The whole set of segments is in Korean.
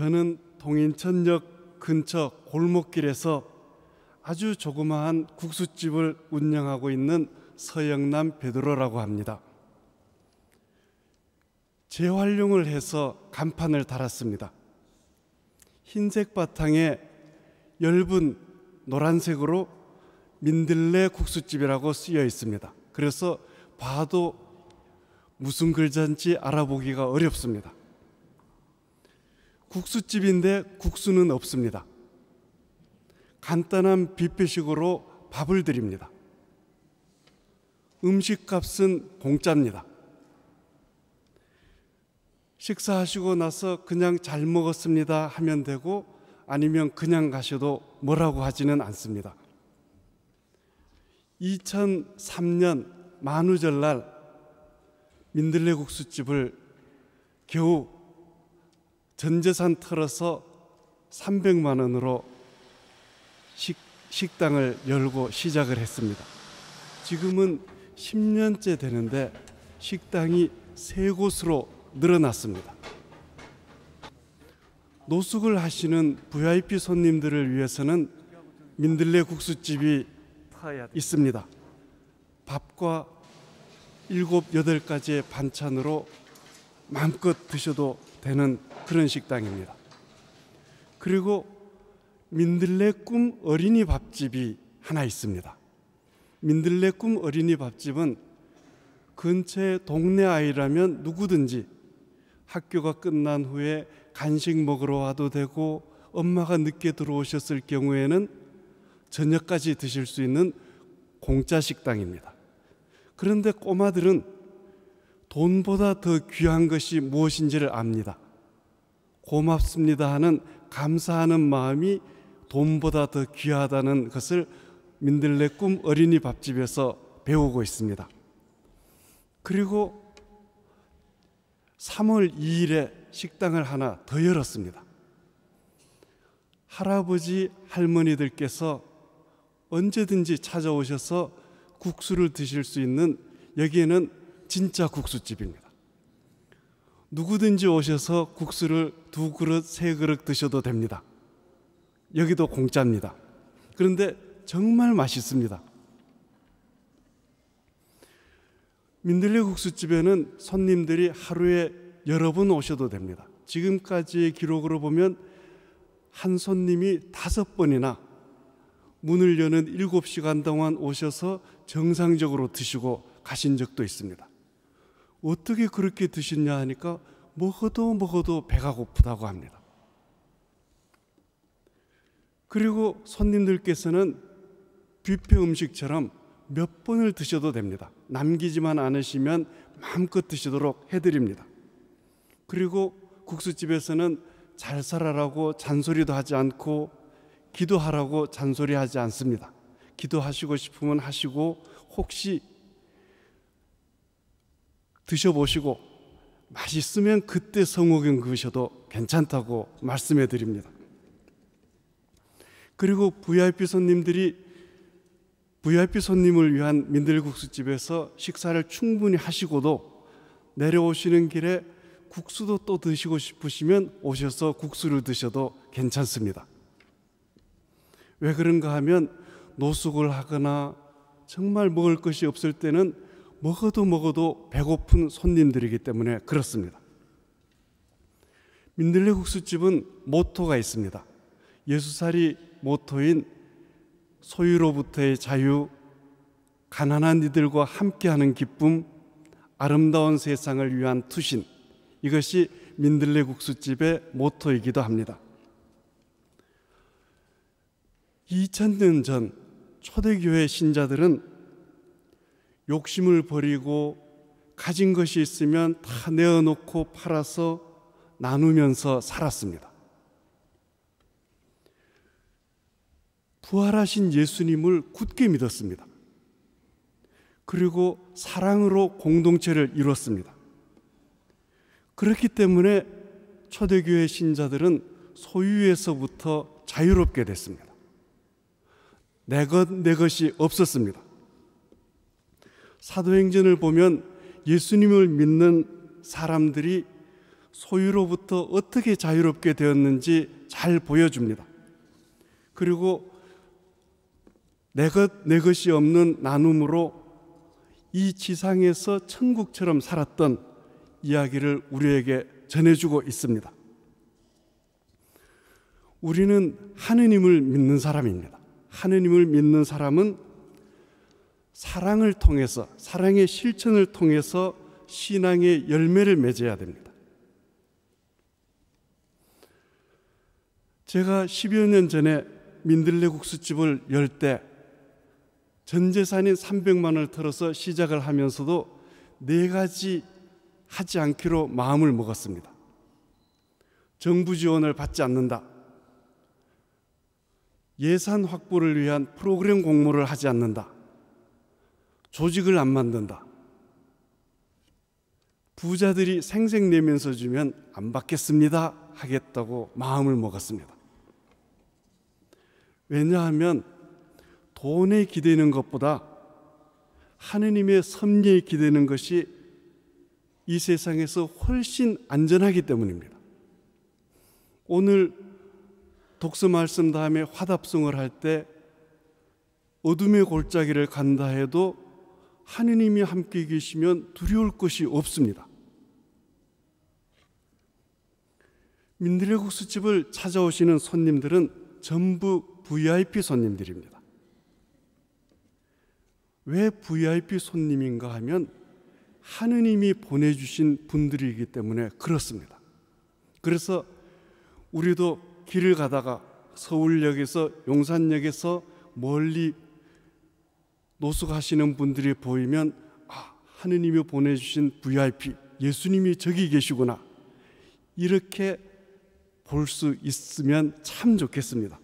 저는 동인천역 근처 골목길에서 아주 조그마한 국수집을 운영하고 있는 서영남 베드로라고 합니다. 재활용을 해서 간판을 달았습니다. 흰색 바탕에 엷은 노란색으로 민들레 국수집이라고 쓰여 있습니다. 그래서 봐도 무슨 글자인지 알아보기가 어렵습니다. 국수집인데 국수는 없습니다. 간단한 뷔페식으로 밥을 드립니다. 음식값은 공짜입니다. 식사하시고 나서 그냥 잘 먹었습니다 하면 되고 아니면 그냥 가셔도 뭐라고 하지는 않습니다. 2003년 만우절날 민들레국수집을 겨우 전 재산 털어서 300만 원으로 식, 식당을 열고 시작을 했습니다. 지금은 10년째 되는데 식당이 세 곳으로 늘어났습니다. 노숙을 하시는 VIP 손님들을 위해서는 민들레 국수집이 있습니다. 밥과 7, 8가지의 반찬으로 마음껏 드셔도 되는 그런 식당입니다. 그리고 민들레 꿈 어린이 밥집이 하나 있습니다. 민들레 꿈 어린이 밥집은 근처에 동네 아이라면 누구든지 학교가 끝난 후에 간식 먹으러 와도 되고 엄마가 늦게 들어오셨을 경우에는 저녁까지 드실 수 있는 공짜 식당입니다. 그런데 꼬마들은 돈보다 더 귀한 것이 무엇인지를 압니다. 고맙습니다 하는 감사하는 마음이 돈보다 더 귀하다는 것을 민들레 꿈 어린이 밥집에서 배우고 있습니다. 그리고 3월 2일에 식당을 하나 더 열었습니다. 할아버지 할머니들께서 언제든지 찾아오셔서 국수를 드실 수 있는 여기에는 진짜 국수집입니다. 누구든지 오셔서 국수를 두 그릇, 세 그릇 드셔도 됩니다. 여기도 공짜입니다. 그런데 정말 맛있습니다. 민들레 국수집에는 손님들이 하루에 여러 번 오셔도 됩니다. 지금까지의 기록으로 보면 한 손님이 다섯 번이나 문을 여는 일곱 시간 동안 오셔서 정상적으로 드시고 가신 적도 있습니다. 어떻게 그렇게 드시냐 하니까 먹어도 먹어도 배가 고프다고 합니다. 그리고 손님들께서는 뷔페 음식처럼 몇 번을 드셔도 됩니다. 남기지만 않으시면 마음껏 드시도록 해드립니다. 그리고 국수집에서는 잘 살아라고 잔소리도 하지 않고 기도하라고 잔소리하지 않습니다. 기도하시고 싶으면 하시고 혹시 드셔보시고 맛있으면 그때 성호경 그으셔도 괜찮다고 말씀해 드립니다. 그리고 VIP 손님들이 VIP 손님을 위한 민들국수집에서 식사를 충분히 하시고도 내려오시는 길에 국수도 또 드시고 싶으시면 오셔서 국수를 드셔도 괜찮습니다. 왜 그런가 하면 노숙을 하거나 정말 먹을 것이 없을 때는 먹어도 먹어도 배고픈 손님들이기 때문에 그렇습니다. 민들레 국수집은 모토가 있습니다. 예수살이 모토인 소유로부터의 자유, 가난한 이들과 함께하는 기쁨, 아름다운 세상을 위한 투신 이것이 민들레 국수집의 모토이기도 합니다. 2000년 전 초대교회 신자들은 욕심을 버리고 가진 것이 있으면 다 내어놓고 팔아서 나누면서 살았습니다. 부활하신 예수님을 굳게 믿었습니다. 그리고 사랑으로 공동체를 이뤘습니다. 그렇기 때문에 초대교회 신자들은 소유에서부터 자유롭게 됐습니다. 내 것, 내 것이 없었습니다. 사도행전을 보면 예수님을 믿는 사람들이 소유로부터 어떻게 자유롭게 되었는지 잘 보여줍니다. 그리고 내 것, 내 것이 없는 나눔으로 이 지상에서 천국처럼 살았던 이야기를 우리에게 전해주고 있습니다. 우리는 하느님을 믿는 사람입니다. 하느님을 믿는 사람은 사랑을 통해서 사랑의 실천을 통해서 신앙의 열매를 맺어야 됩니다. 제가 10여 년 전에 민들레 국수집을 열 때 전 재산인 300만 원을 털어서 시작을 하면서도 네 가지 하지 않기로 마음을 먹었습니다. 정부 지원을 받지 않는다. 예산 확보를 위한 프로그램 공모를 하지 않는다. 조직을 안 만든다. 부자들이 생색내면서 주면 안 받겠습니다 하겠다고 마음을 먹었습니다. 왜냐하면 돈에 기대는 것보다 하느님의 섭리에 기대는 것이 이 세상에서 훨씬 안전하기 때문입니다. 오늘 독서 말씀 다음에 화답성을할 때 어둠의 골짜기를 간다 해도 하느님이 함께 계시면 두려울 것이 없습니다. 민들레국수집을 찾아오시는 손님들은 전부 VIP 손님들입니다. 왜 VIP 손님인가 하면 하느님이 보내주신 분들이기 때문에 그렇습니다. 그래서 우리도 길을 가다가 서울역에서 용산역에서 멀리 노숙하시는 분들이 보이면 아, 하느님이 보내주신 VIP 예수님이 저기 계시구나 이렇게 볼 수 있으면 참 좋겠습니다.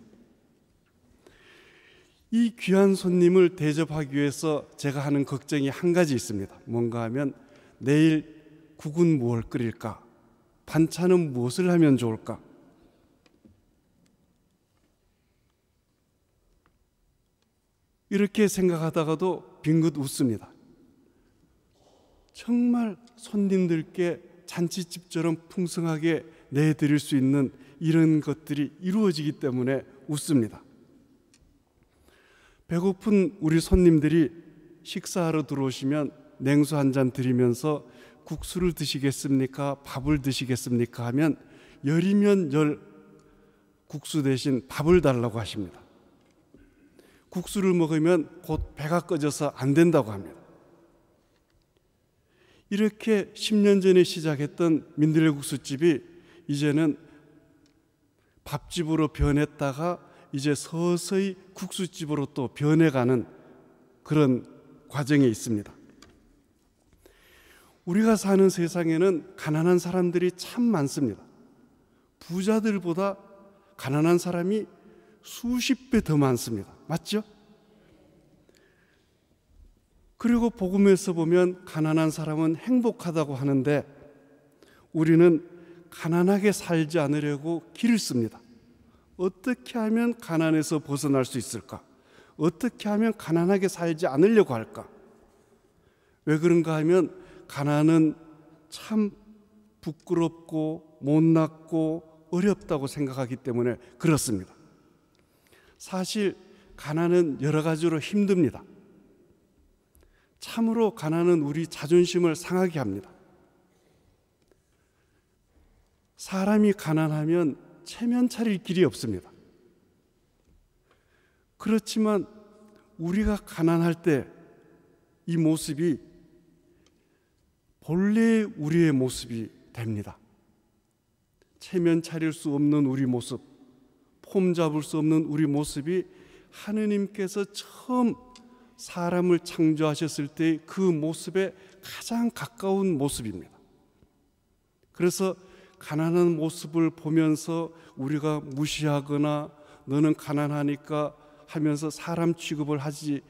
이 귀한 손님을 대접하기 위해서 제가 하는 걱정이 한 가지 있습니다. 뭔가 하면 내일 국은 무엇 끓일까? 반찬은 무엇을 하면 좋을까? 이렇게 생각하다가도 빙긋 웃습니다. 정말 손님들께 잔치집처럼 풍성하게 내드릴 수 있는 이런 것들이 이루어지기 때문에 웃습니다. 배고픈 우리 손님들이 식사하러 들어오시면 냉수 한 잔 드리면서 국수를 드시겠습니까? 밥을 드시겠습니까? 하면 열이면 열 국수 대신 밥을 달라고 하십니다. 국수를 먹으면 곧 배가 꺼져서 안 된다고 합니다. 이렇게 10년 전에 시작했던 민들레국수집이 이제는 밥집으로 변했다가 이제 서서히 국수집으로 또 변해가는 그런 과정에 있습니다. 우리가 사는 세상에는 가난한 사람들이 참 많습니다. 부자들보다 가난한 사람이 수십 배 더 많습니다. 맞죠? 그리고 복음에서 보면 가난한 사람은 행복하다고 하는데 우리는 가난하게 살지 않으려고 길을 씁니다. 어떻게 하면 가난에서 벗어날 수 있을까? 어떻게 하면 가난하게 살지 않으려고 할까? 왜 그런가 하면 가난은 참 부끄럽고 못났고 어렵다고 생각하기 때문에 그렇습니다. 사실 가난은 여러 가지로 힘듭니다. 참으로 가난은 우리 자존심을 상하게 합니다. 사람이 가난하면 체면 차릴 길이 없습니다. 그렇지만 우리가 가난할 때 이 모습이 본래 우리의 모습이 됩니다. 체면 차릴 수 없는 우리 모습, 폼 잡을 수 없는 우리 모습이 하느님께서 처음 사람을 창조하셨을 때그 모습에 가장 가까운 모습입니다. 그래서 가난한 모습을 보면서 우리가 무시하거나 너는 가난하니까 하면서 사람 취급을 하지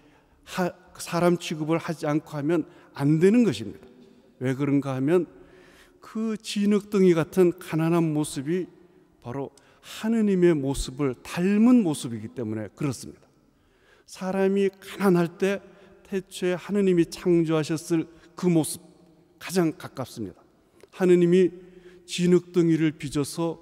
하, 사람 취급을 하지 않고 하면 안 되는 것입니다. 왜 그런가 하면 그 진흙덩이 같은 가난한 모습이 바로 하느님의 모습을 닮은 모습이기 때문에 그렇습니다. 사람이 가난할 때 태초에 하느님이 창조하셨을 그 모습 가장 가깝습니다. 하느님이 진흙덩이를 빚어서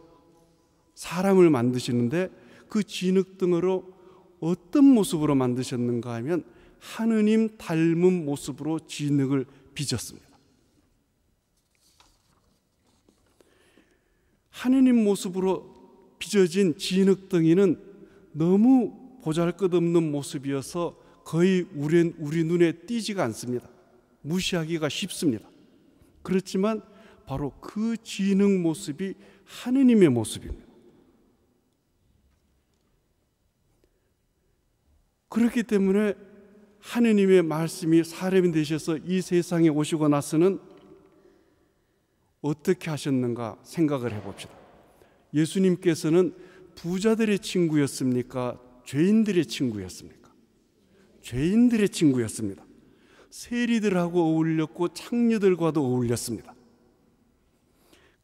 사람을 만드시는데 그 진흙덩어로 어떤 모습으로 만드셨는가 하면 하느님 닮은 모습으로 진흙을 빚었습니다. 하느님 모습으로 찢어진 진흙덩이는 너무 보잘것없는 모습이어서 거의 우리, 우리 눈에 띄지가 않습니다. 무시하기가 쉽습니다. 그렇지만 바로 그 진흙 모습이 하느님의 모습입니다. 그렇기 때문에 하느님의 말씀이 사람이 되셔서 이 세상에 오시고 나서는 어떻게 하셨는가 생각을 해봅시다. 예수님께서는 부자들의 친구였습니까? 죄인들의 친구였습니까? 죄인들의 친구였습니다. 세리들하고 어울렸고 창녀들과도 어울렸습니다.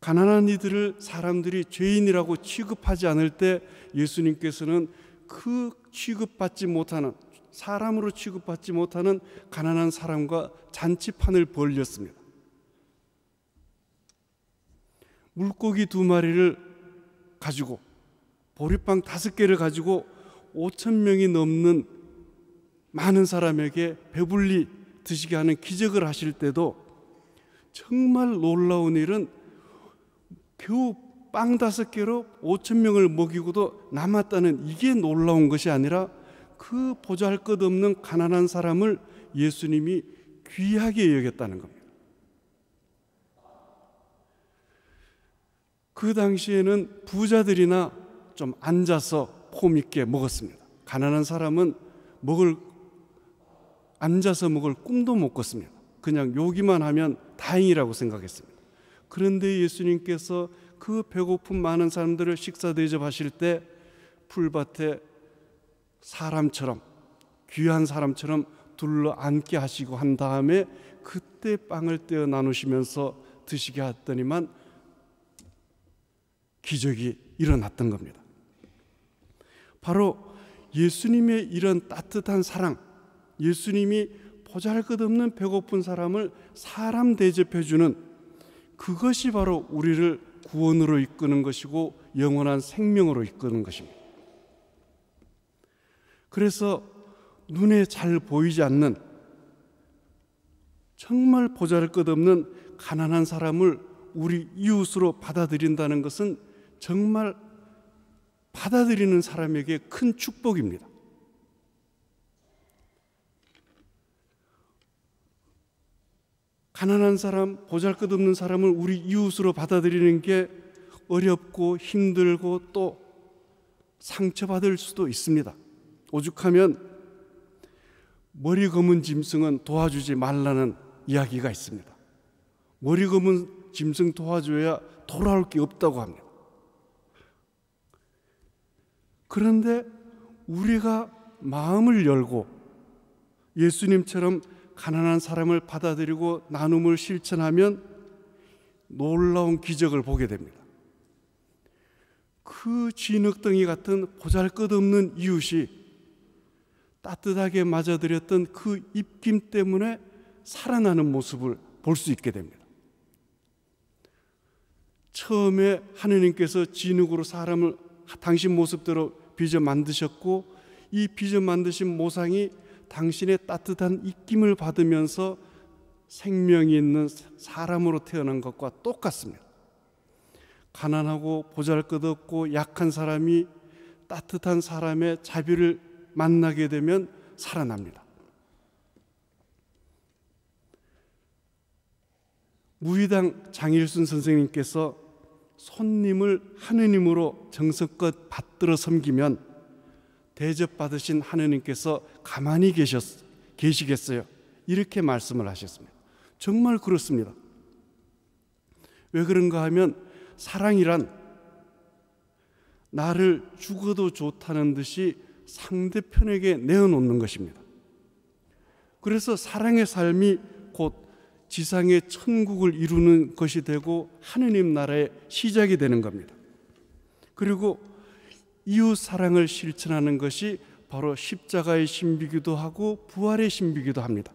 가난한 이들을 사람들이 죄인이라고 취급하지 않을 때 예수님께서는 그 취급받지 못하는 사람으로 취급받지 못하는 가난한 사람과 잔치판을 벌렸습니다. 물고기 두 마리를 가지고 보리빵 다섯 개를 가지고 5천 명이 넘는 많은 사람에게 배불리 드시게 하는 기적을 하실 때도 정말 놀라운 일은 겨우 빵 다섯 개로 5천 명을 먹이고도 남았다는 이게 놀라운 것이 아니라 그 보잘것없는 가난한 사람을 예수님이 귀하게 여겼다는 겁니다. 그 당시에는 부자들이나 좀 앉아서 폼 있게 먹었습니다. 가난한 사람은 먹을 앉아서 먹을 꿈도 못 꿨습니다. 그냥 요기만 하면 다행이라고 생각했습니다. 그런데 예수님께서 그 배고픈 많은 사람들을 식사 대접하실 때 풀밭에 사람처럼 귀한 사람처럼 둘러앉게 하시고 한 다음에 그때 빵을 떼어 나누시면서 드시게 했더니만 기적이 일어났던 겁니다. 바로 예수님의 이런 따뜻한 사랑, 예수님이 보잘 것 없는 배고픈 사람을 사람 대접해주는 그것이 바로 우리를 구원으로 이끄는 것이고 영원한 생명으로 이끄는 것입니다. 그래서 눈에 잘 보이지 않는 정말 보잘 것 없는 가난한 사람을 우리 이웃으로 받아들인다는 것은 정말 받아들이는 사람에게 큰 축복입니다. 가난한 사람, 보잘것없는 사람을 우리 이웃으로 받아들이는 게 어렵고 힘들고 또 상처받을 수도 있습니다. 오죽하면 머리 검은 짐승은 도와주지 말라는 이야기가 있습니다. 머리 검은 짐승 도와줘야 돌아올 게 없다고 합니다. 그런데 우리가 마음을 열고 예수님처럼 가난한 사람을 받아들이고 나눔을 실천하면 놀라운 기적을 보게 됩니다. 그 진흙덩이 같은 보잘것없는 이웃이 따뜻하게 맞아들였던 그 입김 때문에 살아나는 모습을 볼 수 있게 됩니다. 처음에 하느님께서 진흙으로 사람을 당신 모습대로 빚어 만드셨고 이 빚어 만드신 모상이 당신의 따뜻한 입김을 받으면서 생명이 있는 사람으로 태어난 것과 똑같습니다. 가난하고 보잘것없고 약한 사람이 따뜻한 사람의 자비를 만나게 되면 살아납니다. 무의당 장일순 선생님께서 손님을 하느님으로 정성껏 받들어 섬기면 대접받으신 하느님께서 가만히 계셨, 계시겠어요? 이렇게 말씀을 하셨습니다. 정말 그렇습니다. 왜 그런가 하면 사랑이란 나를 죽어도 좋다는 듯이 상대편에게 내어놓는 것입니다. 그래서 사랑의 삶이 곧 지상의 천국을 이루는 것이 되고 하느님 나라의 시작이 되는 겁니다. 그리고 이웃 사랑을 실천하는 것이 바로 십자가의 신비기도 하고 부활의 신비기도 합니다.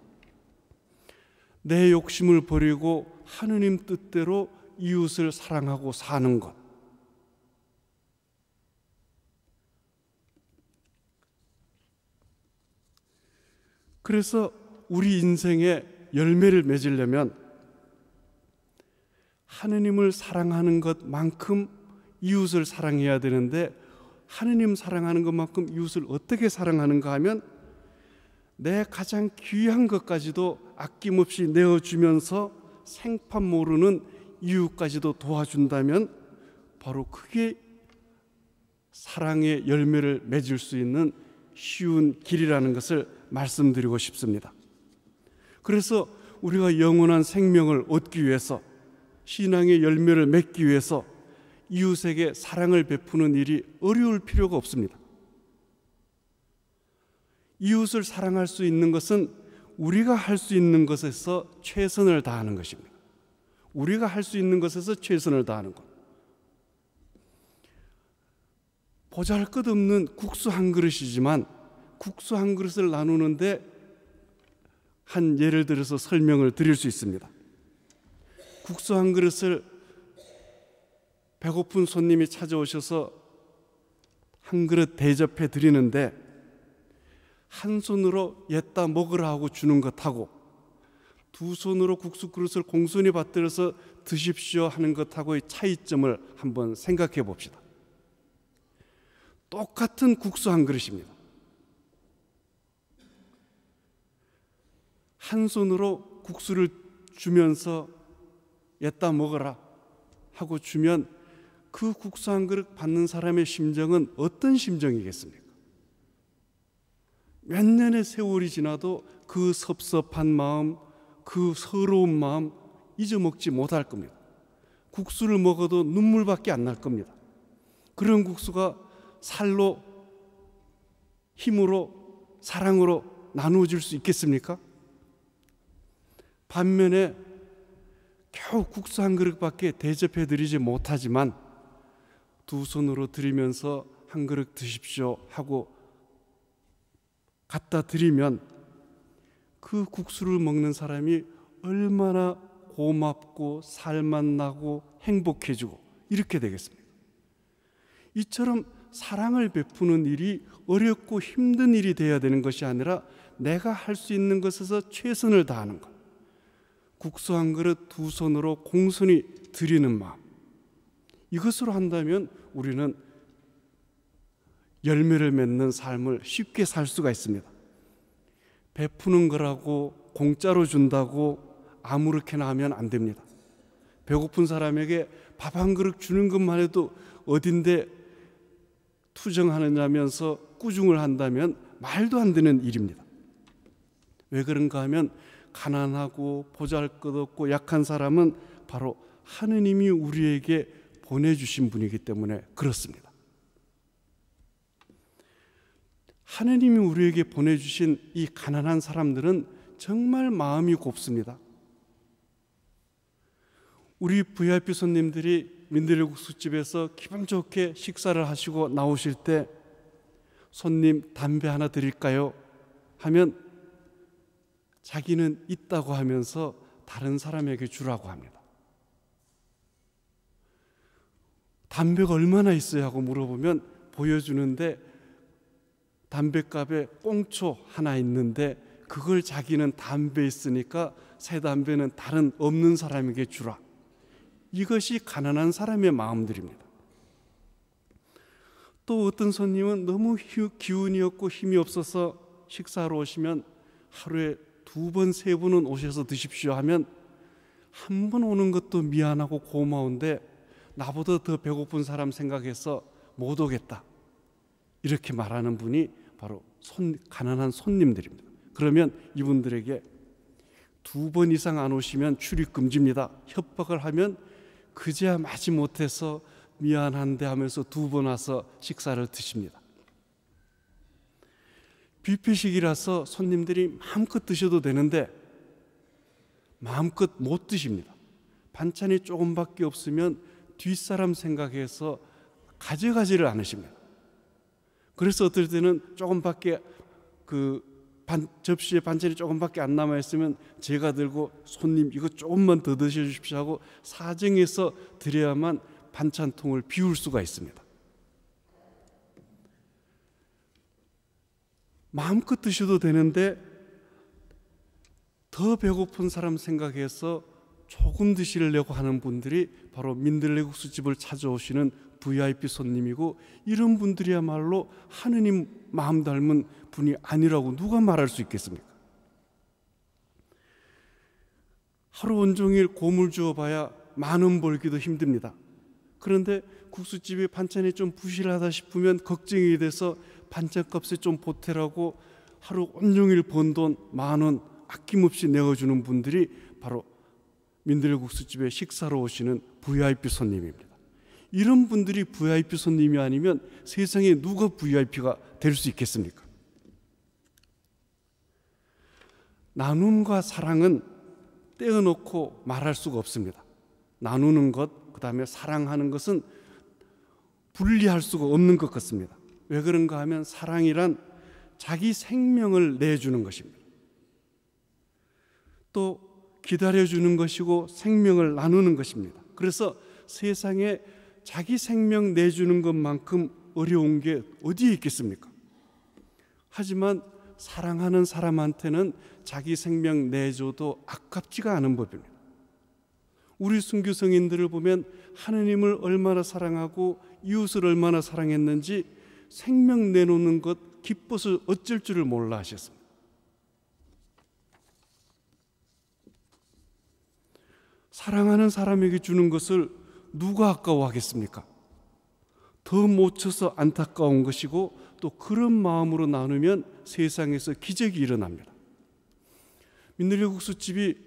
내 욕심을 버리고 하느님 뜻대로 이웃을 사랑하고 사는 것. 그래서 우리 인생에 열매를 맺으려면 하느님을 사랑하는 것만큼 이웃을 사랑해야 되는데 하느님 사랑하는 것만큼 이웃을 어떻게 사랑하는가 하면 내 가장 귀한 것까지도 아낌없이 내어주면서 생판 모르는 이웃까지도 도와준다면 바로 그게 사랑의 열매를 맺을 수 있는 쉬운 길이라는 것을 말씀드리고 싶습니다. 그래서 우리가 영원한 생명을 얻기 위해서 신앙의 열매를 맺기 위해서 이웃에게 사랑을 베푸는 일이 어려울 필요가 없습니다. 이웃을 사랑할 수 있는 것은 우리가 할 수 있는 것에서 최선을 다하는 것입니다. 우리가 할 수 있는 것에서 최선을 다하는 것. 보잘 것 없는 국수 한 그릇이지만 국수 한 그릇을 나누는데 한 예를 들어서 설명을 드릴 수 있습니다. 국수 한 그릇을 배고픈 손님이 찾아오셔서 한 그릇 대접해 드리는데 한 손으로 옛다 먹으라 하고 주는 것하고 두 손으로 국수 그릇을 공손히 받들어서 드십시오 하는 것하고의 차이점을 한번 생각해 봅시다. 똑같은 국수 한 그릇입니다. 한 손으로 국수를 주면서 옛다 먹어라 하고 주면 그 국수 한 그릇 받는 사람의 심정은 어떤 심정이겠습니까? 몇 년의 세월이 지나도 그 섭섭한 마음, 그 서러운 마음 잊어먹지 못할 겁니다. 국수를 먹어도 눈물밖에 안 날 겁니다. 그런 국수가 살로 힘으로 사랑으로 나누어질 수 있겠습니까? 반면에 겨우 국수 한 그릇밖에 대접해 드리지 못하지만 두 손으로 드리면서 한 그릇 드십시오 하고 갖다 드리면 그 국수를 먹는 사람이 얼마나 고맙고 살맛나고 행복해지고 이렇게 되겠습니다. 이처럼 사랑을 베푸는 일이 어렵고 힘든 일이 되어야 되는 것이 아니라 내가 할 수 있는 것에서 최선을 다하는 것. 국수 한 그릇 두 손으로 공손히 드리는 마음. 이것으로 한다면 우리는 열매를 맺는 삶을 쉽게 살 수가 있습니다. 베푸는 거라고 공짜로 준다고 아무렇게나 하면 안 됩니다. 배고픈 사람에게 밥 한 그릇 주는 것만 해도 어딘데 투정하느냐면서 꾸중을 한다면 말도 안 되는 일입니다. 왜 그런가 하면 가난하고 보잘것없고 약한 사람은 바로 하느님이 우리에게 보내주신 분이기 때문에 그렇습니다. 하느님이 우리에게 보내주신 이 가난한 사람들은 정말 마음이 곱습니다. 우리 VIP 손님들이 민들레국수집에서 기분 좋게 식사를 하시고 나오실 때 손님 담배 하나 드릴까요? 하면 자기는 있다고 하면서 다른 사람에게 주라고 합니다. 담배가 얼마나 있어야 하고 물어보면 보여주는데 담배값에 꽁초 하나 있는데 그걸 자기는 담배 있으니까 새 담배는 다른 없는 사람에게 주라. 이것이 가난한 사람의 마음들입니다. 또 어떤 손님은 너무 기운이 없고 힘이 없어서 식사하러 오시면 하루에 두 번, 세 번은 오셔서 드십시오 하면 한 번 오는 것도 미안하고 고마운데 나보다 더 배고픈 사람 생각해서 못 오겠다. 이렇게 말하는 분이 바로 손, 가난한 손님들입니다. 그러면 이분들에게 두 번 이상 안 오시면 출입 금지입니다. 협박을 하면 그제야 마지 못해서 미안한데 하면서 두 번 와서 식사를 드십니다. 뷔페식이라서 손님들이 마음껏 드셔도 되는데 마음껏 못 드십니다. 반찬이 조금밖에 없으면 뒷사람 생각해서 가져가지를 않으십니다. 그래서 어떨 때는 조금밖에 그 반, 접시에 반찬이 조금밖에 안 남아 있으면 제가 들고 손님 이거 조금만 더 드셔 주십시오 하고 사정해서 드려야만 반찬통을 비울 수가 있습니다. 마음껏 드셔도 되는데 더 배고픈 사람 생각해서 조금 드시려고 하는 분들이 바로 민들레국수 집을 찾아오시는 VIP 손님이고 이런 분들이야말로 하느님 마음 닮은 분이 아니라고 누가 말할 수 있겠습니까? 하루 온종일 고물 주어봐야 만원 벌기도 힘듭니다. 그런데 국수집이 반찬이 좀 부실하다 싶으면 걱정이 돼서 반찬값에 좀 보태라고 하루 온종일 번 돈 만 원 아낌없이 내어주는 분들이 바로 민들레국수집에 식사로 오시는 VIP 손님입니다. 이런 분들이 VIP 손님이 아니면 세상에 누가 VIP가 될 수 있겠습니까? 나눔과 사랑은 떼어놓고 말할 수가 없습니다. 나누는 것, 그 다음에 사랑하는 것은 분리할 수가 없는 것 같습니다. 왜 그런가 하면 사랑이란 자기 생명을 내주는 것입니다. 또 기다려주는 것이고 생명을 나누는 것입니다. 그래서 세상에 자기 생명 내주는 것만큼 어려운 게 어디에 있겠습니까? 하지만 사랑하는 사람한테는 자기 생명 내줘도 아깝지가 않은 법입니다. 우리 순교성인들을 보면 하느님을 얼마나 사랑하고 이웃을 얼마나 사랑했는지 생명 내놓는 것 기뻐서 어쩔 줄을 몰라 하셨습니다. 사랑하는 사람에게 주는 것을 누가 아까워하겠습니까? 더 못 쳐서 안타까운 것이고 또 그런 마음으로 나누면 세상에서 기적이 일어납니다. 민들레 국수집이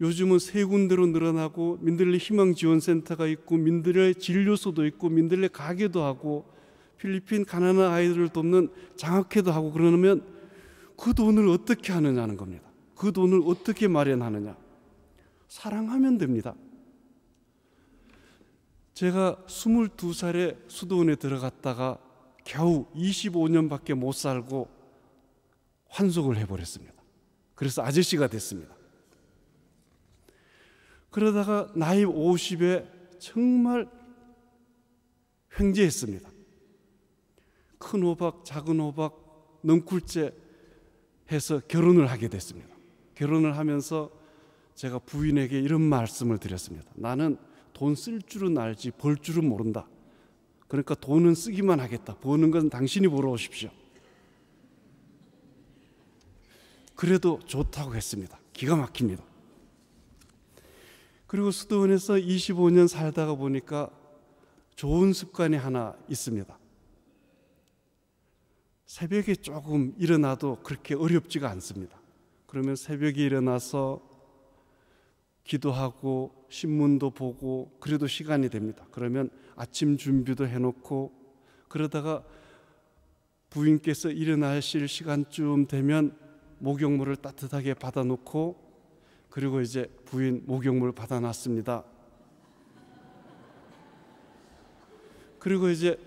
요즘은 세 군데로 늘어나고 민들레 희망지원센터가 있고 민들레 진료소도 있고 민들레 가게도 하고 필리핀 가난한 아이들을 돕는 장학회도 하고 그러면 그 돈을 어떻게 하느냐는 겁니다. 그 돈을 어떻게 마련하느냐. 사랑하면 됩니다. 제가 22살에 수도원에 들어갔다가 겨우 25년밖에 못 살고 환속을 해버렸습니다. 그래서 아저씨가 됐습니다. 그러다가 나이 50에 정말 횡재했습니다. 큰 호박, 작은 호박, 넝쿨째 해서 결혼을 하게 됐습니다. 결혼을 하면서 제가 부인에게 이런 말씀을 드렸습니다. 나는 돈 쓸 줄은 알지 벌 줄은 모른다. 그러니까 돈은 쓰기만 하겠다. 버는 건 당신이 벌어오십시오. 그래도 좋다고 했습니다. 기가 막힙니다. 그리고 수도원에서 25년 살다가 보니까 좋은 습관이 하나 있습니다. 새벽에 조금 일어나도 그렇게 어렵지가 않습니다. 그러면 새벽에 일어나서 기도하고 신문도 보고 그래도 시간이 됩니다. 그러면 아침 준비도 해놓고 그러다가 부인께서 일어나실 시간쯤 되면 목욕물을 따뜻하게 받아놓고 그리고 이제 부인 목욕물 받아놨습니다. 그리고 이제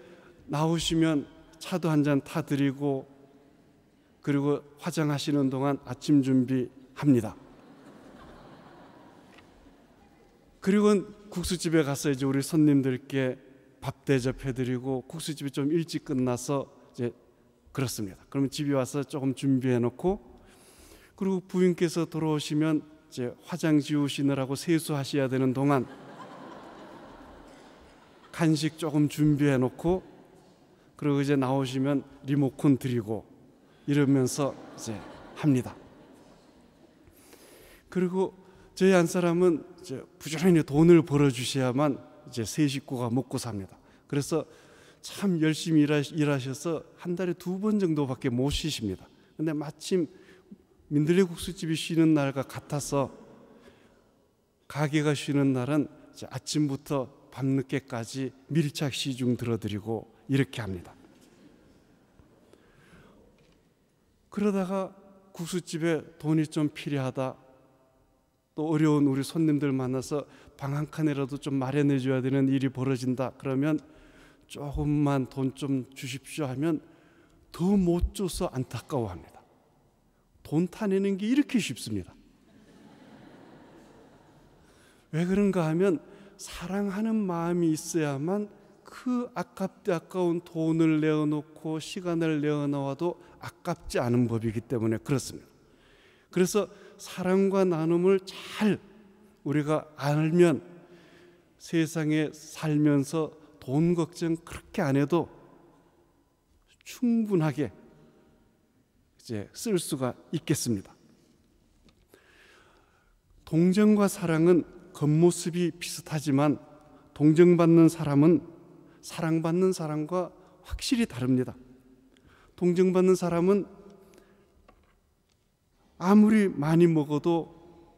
나오시면 차도 한 잔 타드리고 그리고 화장하시는 동안 아침 준비합니다. 그리고 국수집에 가서 이제 우리 손님들께 밥 대접해드리고 국수집이 좀 일찍 끝나서 이제 그렇습니다. 그러면 집에 와서 조금 준비해놓고 그리고 부인께서 돌아오시면 이제 화장 지우시느라고 세수하셔야 되는 동안 간식 조금 준비해놓고 그리고 이제 나오시면 리모컨 드리고 이러면서 이제 합니다. 그리고 저희 한 사람은 이제 부지런히 돈을 벌어 주셔야만 이제 세 식구가 먹고 삽니다. 그래서 참 열심히 일하, 셔서한 달에 두 번 정도밖에 못 쉬십니다. 근데 마침 민들레 국수집이 쉬는 날과 같아서 가게가 쉬는 날은 아침부터 밤늦게까지 밀착 시중 들어드리고 이렇게 합니다. 그러다가 국수집에 돈이 좀 필요하다 또 어려운 우리 손님들 만나서 방 한 칸이라도 좀 마련해 줘야 되는 일이 벌어진다 그러면 조금만 돈 좀 주십시오 하면 더 못 줘서 안타까워합니다. 돈 타내는 게 이렇게 쉽습니다. 왜 그런가 하면 사랑하는 마음이 있어야만 그 아깝지 아까운 돈을 내어놓고 시간을 내어놓아도 아깝지 않은 법이기 때문에 그렇습니다. 그래서 사랑과 나눔을 잘 우리가 알면 세상에 살면서 돈 걱정 그렇게 안 해도 충분하게 이제 쓸 수가 있겠습니다. 동정과 사랑은 겉모습이 비슷하지만 동정받는 사람은 사랑받는 사람과 확실히 다릅니다. 동정받는 사람은 아무리 많이 먹어도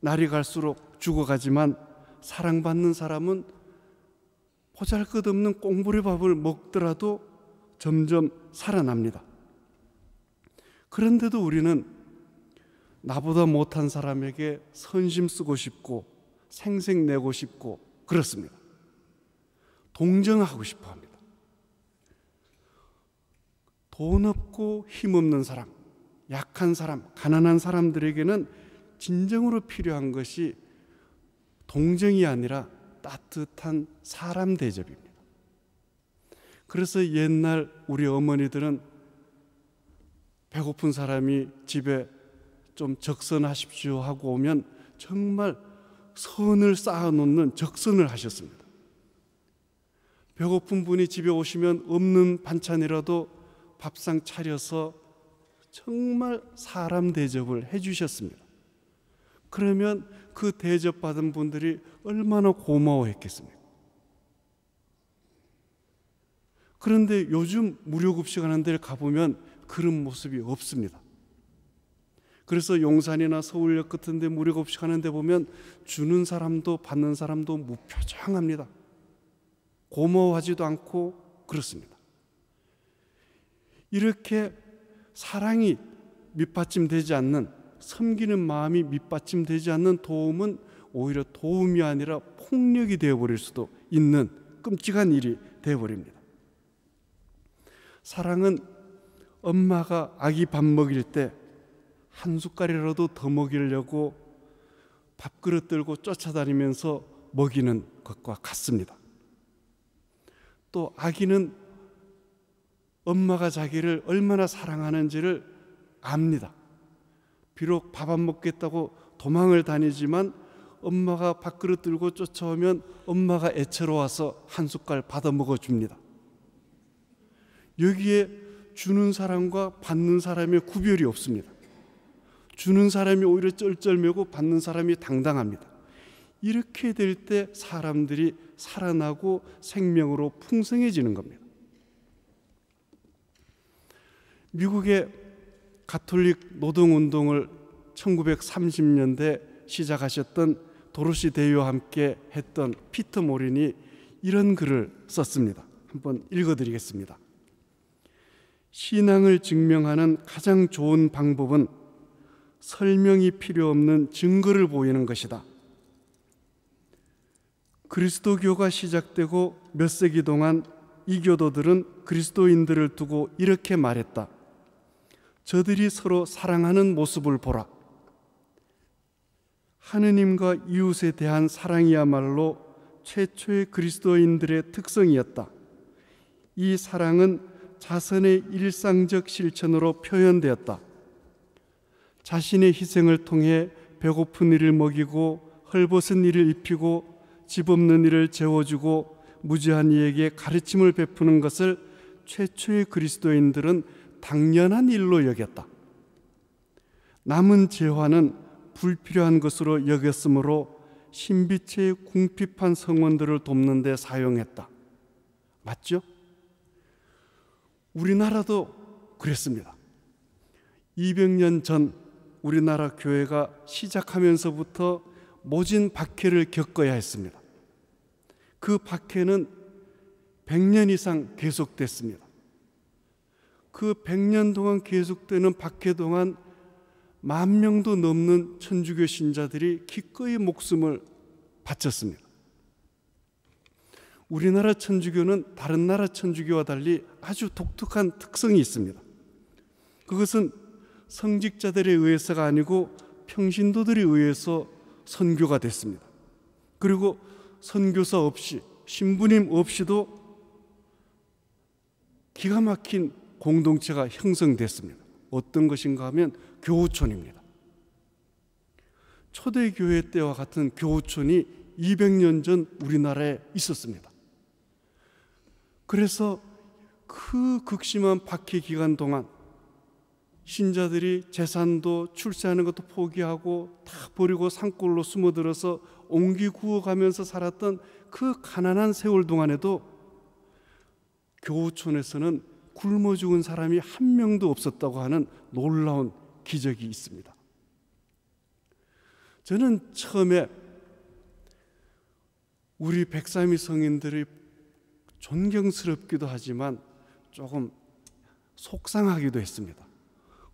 날이 갈수록 죽어가지만 사랑받는 사람은 포잘것없는 꽁보리 밥을 먹더라도 점점 살아납니다. 그런데도 우리는 나보다 못한 사람에게 선심 쓰고 싶고 생색내고 싶고 그렇습니다. 동정하고 싶어 합니다. 돈 없고 힘 없는 사람, 약한 사람, 가난한 사람들에게는 진정으로 필요한 것이 동정이 아니라 따뜻한 사람 대접입니다. 그래서 옛날 우리 어머니들은 배고픈 사람이 집에 좀 적선하십시오 하고 오면 정말 선을 쌓아놓는 적선을 하셨습니다. 배고픈 분이 집에 오시면 없는 반찬이라도 밥상 차려서 정말 사람 대접을 해주셨습니다. 그러면 그 대접받은 분들이 얼마나 고마워했겠습니까? 그런데 요즘 무료급식하는 데를 가보면 그런 모습이 없습니다. 그래서 용산이나 서울역 같은 데 무력 없이 가는데 보면 주는 사람도 받는 사람도 무표정합니다. 고마워하지도 않고 그렇습니다. 이렇게 사랑이 밑받침되지 않는 섬기는 마음이 밑받침되지 않는 도움은 오히려 도움이 아니라 폭력이 되어버릴 수도 있는 끔찍한 일이 되어버립니다. 사랑은 엄마가 아기 밥 먹일 때한 숟갈이라도 더 먹이려고 밥그릇 들고 쫓아다니면서 먹이는 것과 같습니다. 또 아기는 엄마가 자기를 얼마나 사랑하는지를 압니다. 비록 밥 안 먹겠다고 도망을 다니지만 엄마가 밥그릇 들고 쫓아오면 엄마가 애처로워서 한 숟갈 받아 먹어 줍니다. 여기에 주는 사람과 받는 사람의 구별이 없습니다. 주는 사람이 오히려 쩔쩔매고 받는 사람이 당당합니다. 이렇게 될 때 사람들이 살아나고 생명으로 풍성해지는 겁니다. 미국의 가톨릭 노동운동을 1930년대 시작하셨던 도로시 대유와 함께 했던 피터 모린이 이런 글을 썼습니다. 한번 읽어드리겠습니다. 신앙을 증명하는 가장 좋은 방법은 설명이 필요 없는 증거를 보이는 것이다. 그리스도교가 시작되고 몇 세기 동안 이교도들은 그리스도인들을 두고 이렇게 말했다. 저들이 서로 사랑하는 모습을 보라. 하느님과 이웃에 대한 사랑이야말로 최초의 그리스도인들의 특성이었다. 이 사랑은 자선의 일상적 실천으로 표현되었다. 자신의 희생을 통해 배고픈 이를 먹이고 헐벗은 이를 입히고 집 없는 이를 재워주고 무지한 이에게 가르침을 베푸는 것을 최초의 그리스도인들은 당연한 일로 여겼다. 남은 재화는 불필요한 것으로 여겼으므로 신비체의 궁핍한 성원들을 돕는 데 사용했다. 맞죠? 우리나라도 그랬습니다. 200년 전 우리나라 교회가 시작하면서부터 모진 박해를 겪어야 했습니다. 그 박해는 100년 이상 계속됐습니다. 그 100년 동안 계속되는 박해 동안 만 명도 넘는 천주교 신자들이 기꺼이 목숨을 바쳤습니다. 우리나라 천주교는 다른 나라 천주교와 달리 아주 독특한 특성이 있습니다. 그것은 성직자들에 의해서가 아니고 평신도들에 의해서 선교가 됐습니다. 그리고 선교사 없이 신부님 없이도 기가 막힌 공동체가 형성됐습니다. 어떤 것인가 하면 교우촌입니다. 초대교회 때와 같은 교우촌이 200년 전 우리나라에 있었습니다. 그래서 그 극심한 박해 기간 동안 신자들이 재산도 출세하는 것도 포기하고 다 버리고 산골로 숨어들어서 옹기 구워가면서 살았던 그 가난한 세월 동안에도 교우촌에서는 굶어 죽은 사람이 한 명도 없었다고 하는 놀라운 기적이 있습니다. 저는 처음에 우리 백삼이 성인들이 존경스럽기도 하지만 조금 속상하기도 했습니다.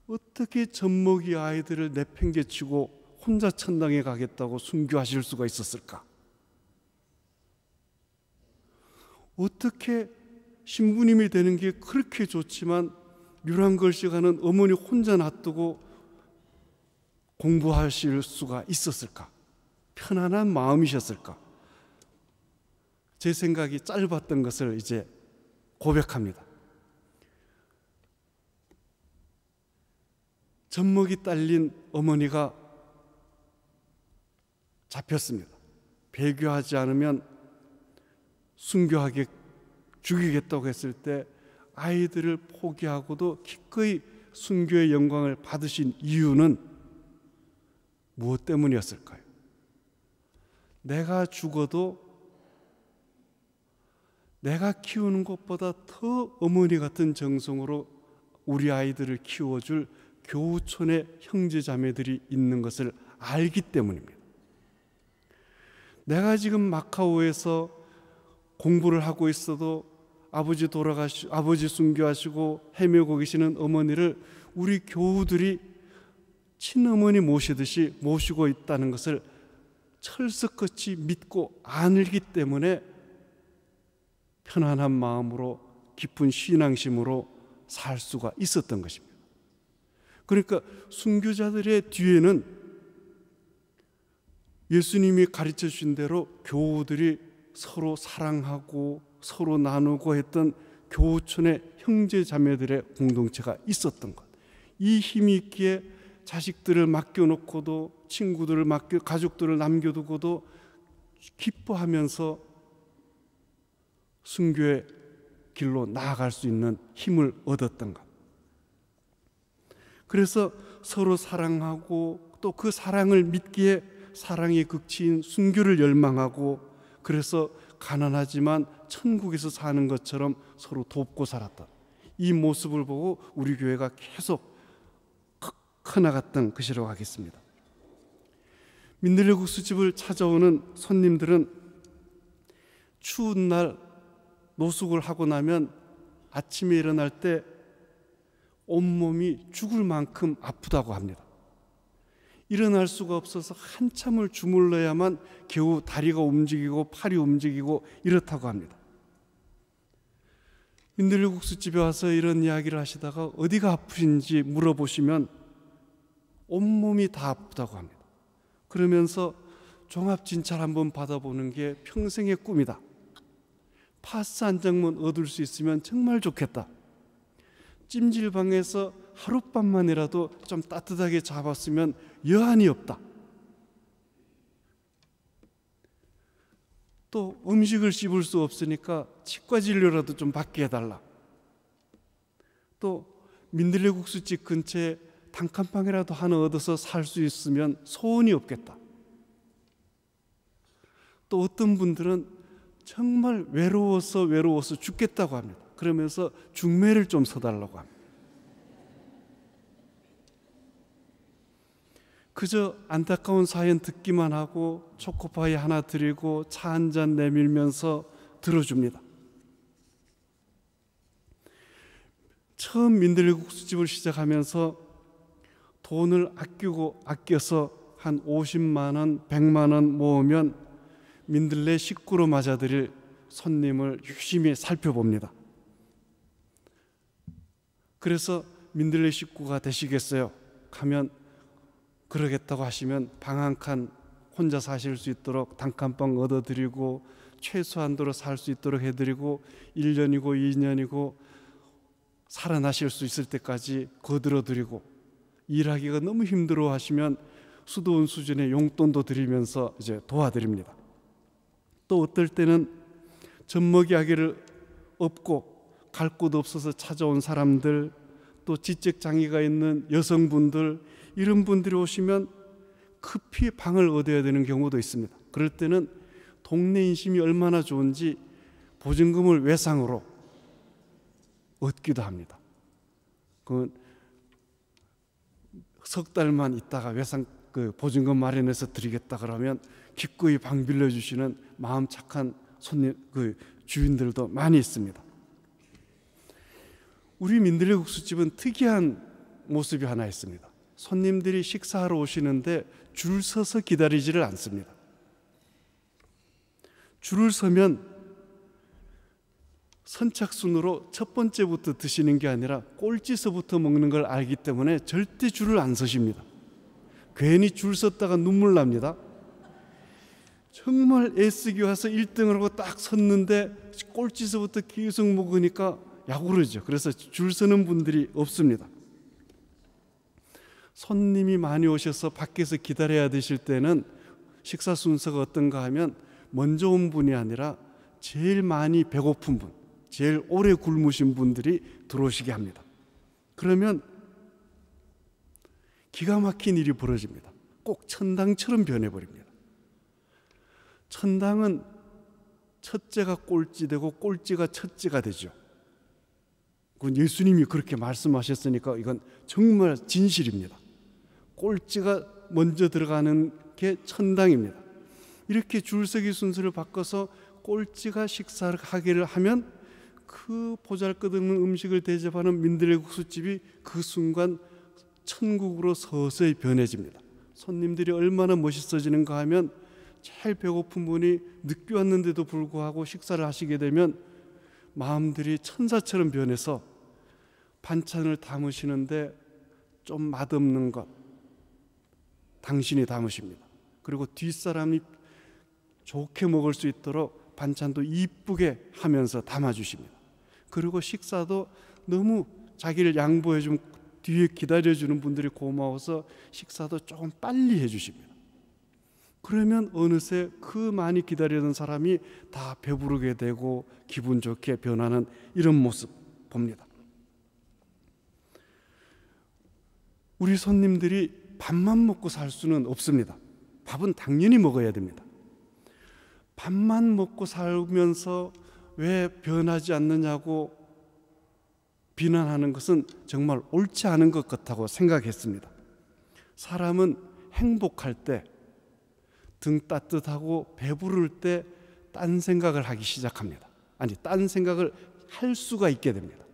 어떻게 젖먹이 아이들을 내팽개치고 혼자 천당에 가겠다고 순교하실 수가 있었을까? 어떻게 신부님이 되는 게 그렇게 좋지만 유랑걸씨 가는 어머니 혼자 놔두고 공부하실 수가 있었을까? 편안한 마음이셨을까? 제 생각이 짧았던 것을 이제 고백합니다. 젖먹이 딸린 어머니가 잡혔습니다. 배교하지 않으면 순교하게 죽이겠다고 했을 때 아이들을 포기하고도 기꺼이 순교의 영광을 받으신 이유는 무엇 때문이었을까요? 내가 죽어도 내가 키우는 것보다 더 어머니 같은 정성으로 우리 아이들을 키워줄 교촌의 형제자매들이 있는 것을 알기 때문입니다. 내가 지금 마카오에서 공부를 하고 있어도 아버지 돌아가시 아버지 순교하시고 헤매고 계시는 어머니를 우리 교우들이 친어머니 모시듯이 모시고 있다는 것을 철석같이 믿고 안을기 때문에 편안한 마음으로 깊은 신앙심으로 살 수가 있었던 것입니다. 그러니까 순교자들의 뒤에는 예수님이 가르쳐 주신 대로 교우들이 서로 사랑하고 서로 나누고 했던 교우촌의 형제 자매들의 공동체가 있었던 것. 이 힘이 있기에 자식들을 맡겨놓고도 친구들을 맡겨 가족들을 남겨두고도 기뻐하면서 순교의 길로 나아갈 수 있는 힘을 얻었던 것. 그래서 서로 사랑하고 또 그 사랑을 믿기에 사랑의 극치인 순교를 열망하고 그래서 가난하지만 천국에서 사는 것처럼 서로 돕고 살았던 이 모습을 보고 우리 교회가 계속 커나갔던 것이라고 하겠습니다. 민들레 국수집을 찾아오는 손님들은 추운 날 노숙을 하고 나면 아침에 일어날 때 온몸이 죽을 만큼 아프다고 합니다. 일어날 수가 없어서 한참을 주물러야만 겨우 다리가 움직이고 팔이 움직이고 이렇다고 합니다. 인들국수 집에 와서 이런 이야기를 하시다가 어디가 아프신지 물어보시면 온몸이 다 아프다고 합니다. 그러면서 종합 진찰 한번 받아보는 게 평생의 꿈이다. 파스 한 장만 얻을 수 있으면 정말 좋겠다. 찜질방에서 하룻밤만이라도 좀 따뜻하게 잡았으면 여한이 없다. 또 음식을 씹을 수 없으니까 치과 진료라도 좀 받게 해달라. 또 민들레국수집 근처에 단칸방이라도 하나 얻어서 살 수 있으면 소원이 없겠다. 또 어떤 분들은 정말 외로워서 외로워서 죽겠다고 합니다. 그러면서 중매를 좀써달라고 합니다. 그저 안타까운 사연 듣기만 하고 초코파이 하나 드리고 차 한 잔 내밀면서 들어줍니다. 처음 민들국수집을 시작하면서 돈을 아끼고 아껴서 한 50만 원, 100만 원 모으면 민들레 식구로 맞아들일 손님을 유심히 살펴봅니다. 그래서 민들레 식구가 되시겠어요? 가면 그러겠다고 하시면 방 한 칸 혼자 사실 수 있도록 단칸방 얻어드리고 최소한도로 살 수 있도록 해드리고 1년이고 2년이고 살아나실 수 있을 때까지 거들어드리고 일하기가 너무 힘들어 하시면 수도원 수준의 용돈도 드리면서 이제 도와드립니다. 또 어떨 때는 젖먹이 아기를 업고 갈곳 없어서 찾아온 사람들 또 지적 장애가 있는 여성분들 이런 분들이 오시면 급히 방을 얻어야 되는 경우도 있습니다. 그럴 때는 동네 인심이 얼마나 좋은지 보증금을 외상으로 얻기도 합니다. 그건 석 달만 있다가 외상 그 보증금 마련해서 드리겠다 그러면 기꺼이 방 빌려 주시는 마음 착한 손님 그 주인들도 많이 있습니다. 우리 민들레국수집은 특이한 모습이 하나 있습니다. 손님들이 식사하러 오시는데 줄 서서 기다리지를 않습니다. 줄을 서면 선착순으로 첫 번째부터 드시는 게 아니라 꼴찌서부터 먹는 걸 알기 때문에 절대 줄을 안 서십니다. 괜히 줄 섰다가 눈물 납니다. 정말 애쓰기 와서 1등을 하고 딱 섰는데 꼴찌서부터 계속 먹으니까 야구르죠. 그래서 줄 서는 분들이 없습니다. 손님이 많이 오셔서 밖에서 기다려야 되실 때는 식사 순서가 어떤가 하면 먼저 온 분이 아니라 제일 많이 배고픈 분, 제일 오래 굶으신 분들이 들어오시게 합니다. 그러면 기가 막힌 일이 벌어집니다. 꼭 천당처럼 변해버립니다. 천당은 첫째가 꼴찌되고 꼴찌가 첫째가 되죠. 그건 예수님이 그렇게 말씀하셨으니까 이건 정말 진실입니다. 꼴찌가 먼저 들어가는 게 천당입니다. 이렇게 줄서기 순서를 바꿔서 꼴찌가 식사를 하기를 하면 그 보잘것없는 음식을 대접하는 민들레 국수집이 그 순간 천국으로 서서히 변해집니다. 손님들이 얼마나 멋있어지는가 하면 제일 배고픈 분이 늦게 왔는데도 불구하고 식사를 하시게 되면 마음들이 천사처럼 변해서 반찬을 담으시는데 좀 맛없는 것 당신이 담으십니다. 그리고 뒷사람이 좋게 먹을 수 있도록 반찬도 이쁘게 하면서 담아 주십니다. 그리고 식사도 너무 자기를 양보해 준 뒤에 기다려 주는 분들이 고마워서 식사도 조금 빨리 해 주십니다. 그러면 어느새 그 많이 기다리던 사람이 다 배부르게 되고 기분 좋게 변하는 이런 모습 봅니다. 우리 손님들이 밥만 먹고 살 수는 없습니다. 밥은 당연히 먹어야 됩니다. 밥만 먹고 살면서 왜 변하지 않느냐고 비난하는 것은 정말 옳지 않은 것 같다고 생각했습니다. 사람은 행복할 때등 따뜻하고 배부를 때 딴 생각을 하기 시작합니다. 아니, 딴 생각을 할 수가 있게 됩니다.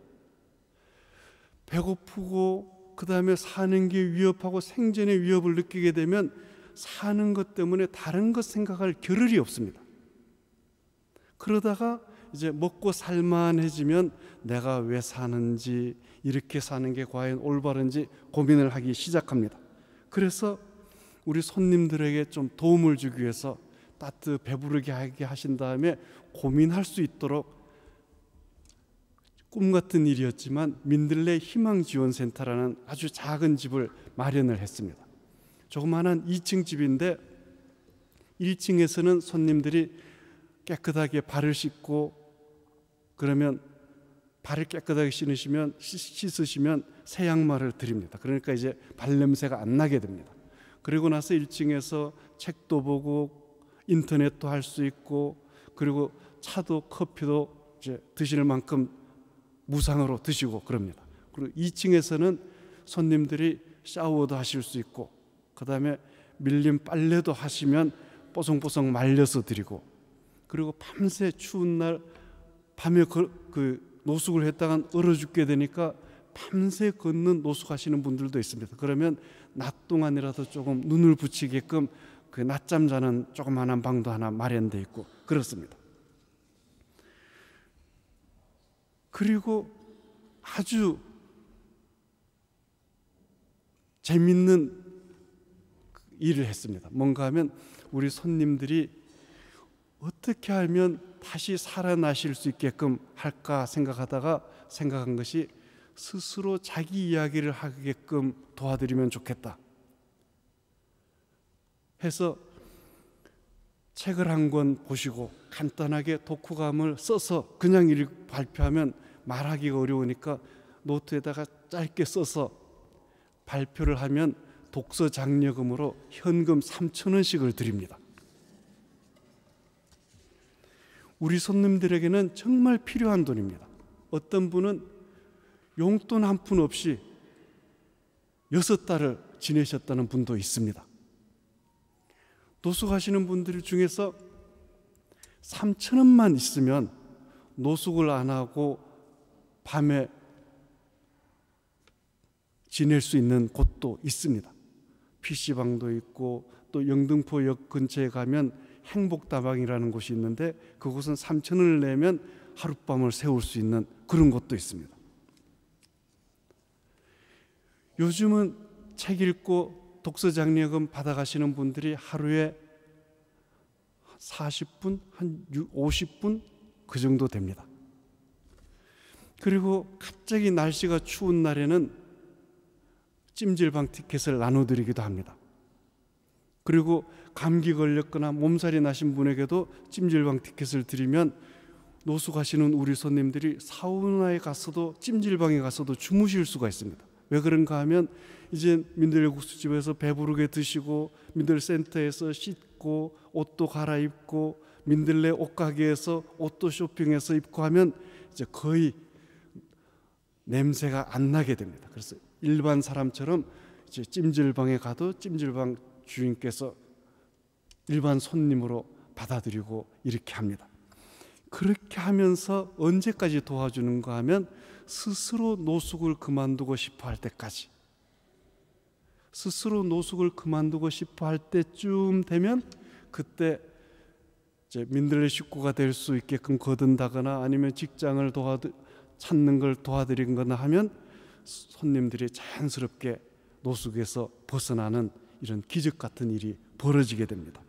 배고프고 그 다음에 사는 게 위협하고 생존의 위협을 느끼게 되면 사는 것 때문에 다른 것 생각할 겨를이 없습니다. 그러다가 이제 먹고 살만해지면 내가 왜 사는지 이렇게 사는 게 과연 올바른지 고민을 하기 시작합니다. 그래서 우리 손님들에게 좀 도움을 주기 위해서 따뜻 배부르게 하게 하신 다음에 고민할 수 있도록 꿈 같은 일이었지만 민들레 희망 지원 센터라는 아주 작은 집을 마련을 했습니다. 조그마한 2층 집인데 1층에서는 손님들이 깨끗하게 발을 씻고 그러면 발을 깨끗하게 씻으시면 씻으시면 새 양말을 드립니다. 그러니까 이제 발 냄새가 안 나게 됩니다. 그리고 나서 1층에서 책도 보고 인터넷도 할 수 있고 그리고 차도 커피도 이제 드실 만큼 무상으로 드시고 그럽니다. 그리고 2층에서는 손님들이 샤워도 하실 수 있고 그다음에 밀린 빨래도 하시면 뽀송뽀송 말려서 드리고 그리고 밤새 추운 날 밤에 그, 그 노숙을 했다간 얼어 죽게 되니까 밤새 걷는 노숙하시는 분들도 있습니다. 그러면 낮 동안이라도 조금 눈을 붙이게끔 그 낮잠 자는 조그만한 방도 하나 마련되어 있고 그렇습니다. 그리고 아주 재밌는 일을 했습니다. 뭔가 하면 우리 손님들이 어떻게 하면 다시 살아나실 수 있게끔 할까 생각하다가 생각한 것이 스스로 자기 이야기를 하게끔 도와드리면 좋겠다. 해서 책을 한 권 보시고 간단하게 독후감을 써서 그냥 읽, 발표하면 말하기가 어려우니까 노트에다가 짧게 써서 발표를 하면 독서 장려금으로 현금 3천 원씩을 드립니다. 우리 손님들에게는 정말 필요한 돈입니다. 어떤 분은 용돈 한 푼 없이 여섯 달을 지내셨다는 분도 있습니다. 노숙 하시는 분들 중에서 3천 원만 있으면 노숙을 안 하고 밤에 지낼 수 있는 곳도 있습니다. PC방도 있고 또 영등포역 근처에 가면 행복다방이라는 곳이 있는데 그곳은 3천 원을 내면 하룻밤을 세울 수 있는 그런 곳도 있습니다. 요즘은 책 읽고 독서 장려금 받아가시는 분들이 하루에 40분, 한 50분 그 정도 됩니다. 그리고 갑자기 날씨가 추운 날에는 찜질방 티켓을 나눠드리기도 합니다. 그리고 감기 걸렸거나 몸살이 나신 분에게도 찜질방 티켓을 드리면 노숙하시는 우리 손님들이 사우나에 가서도 찜질방에 가서도 주무실 수가 있습니다. 왜 그런가 하면 이제 민들 국수집에서 배부르게 드시고 민들 센터에서 씻고 옷도 갈아입고 민들레 옷가게에서 옷도 쇼핑해서 입고 하면 이제 거의 냄새가 안 나게 됩니다. 그래서 일반 사람처럼 이제 찜질방에 가도 찜질방 주인께서 일반 손님으로 받아들이고 이렇게 합니다. 그렇게 하면서 언제까지 도와주는가 하면 스스로 노숙을 그만두고 싶어 할 때까지 스스로 노숙을 그만두고 싶어 할 때쯤 되면 그때 이제 민들레 식구가 될 수 있게끔 거둔다거나 아니면 직장을 도와 찾는 걸 도와드린거나 하면 손님들이 자연스럽게 노숙에서 벗어나는 이런 기적 같은 일이 벌어지게 됩니다.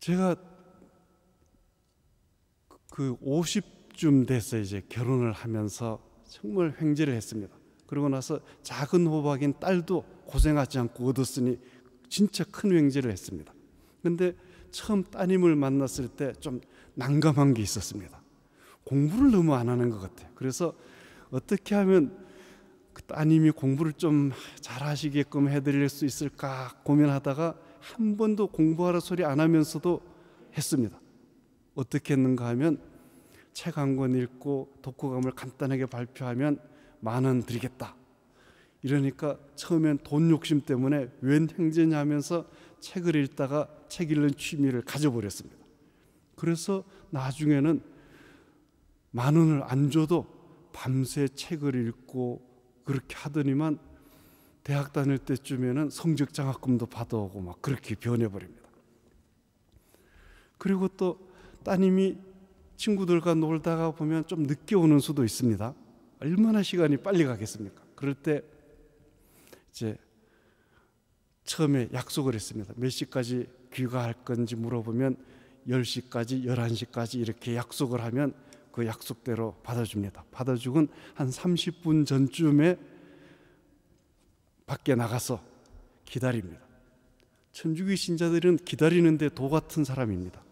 제가 그 50쯤 돼서 이제 결혼을 하면서 정말 횡재를 했습니다. 그러고 나서 작은 호박인 딸도 고생하지 않고 얻었으니 진짜 큰 횡재를 했습니다. 근데 처음 따님을 만났을 때 좀 난감한 게 있었습니다. 공부를 너무 안 하는 것 같아요. 그래서 어떻게 하면 그 따님이 공부를 좀 잘하시게끔 해드릴 수 있을까 고민하다가 한 번도 공부하라 소리 안 하면서도 했습니다. 어떻게 했는가 하면 책 한 권 읽고 독후감을 간단하게 발표하면 만 원 드리겠다. 이러니까 처음엔 돈 욕심 때문에 웬 행제냐 면서 책을 읽다가 책 읽는 취미를 가져버렸습니다. 그래서 나중에는 만 원을 안 줘도 밤새 책을 읽고 그렇게 하더니만 대학 다닐 때쯤에는 성적 장학금도 받아오고 막 그렇게 변해버립니다. 그리고 또 따님이 친구들과 놀다가 보면 좀 늦게 오는 수도 있습니다. 얼마나 시간이 빨리 가겠습니까? 그럴 때 이제 처음에 약속을 했습니다. 몇 시까지 귀가할 건지 물어보면 10시까지, 11시까지 이렇게 약속을 하면 그 약속대로 받아줍니다. 받아주곤 한 30분 전쯤에 밖에 나가서 기다립니다. 천주교 신자들은 기다리는데 도 같은 사람입니다.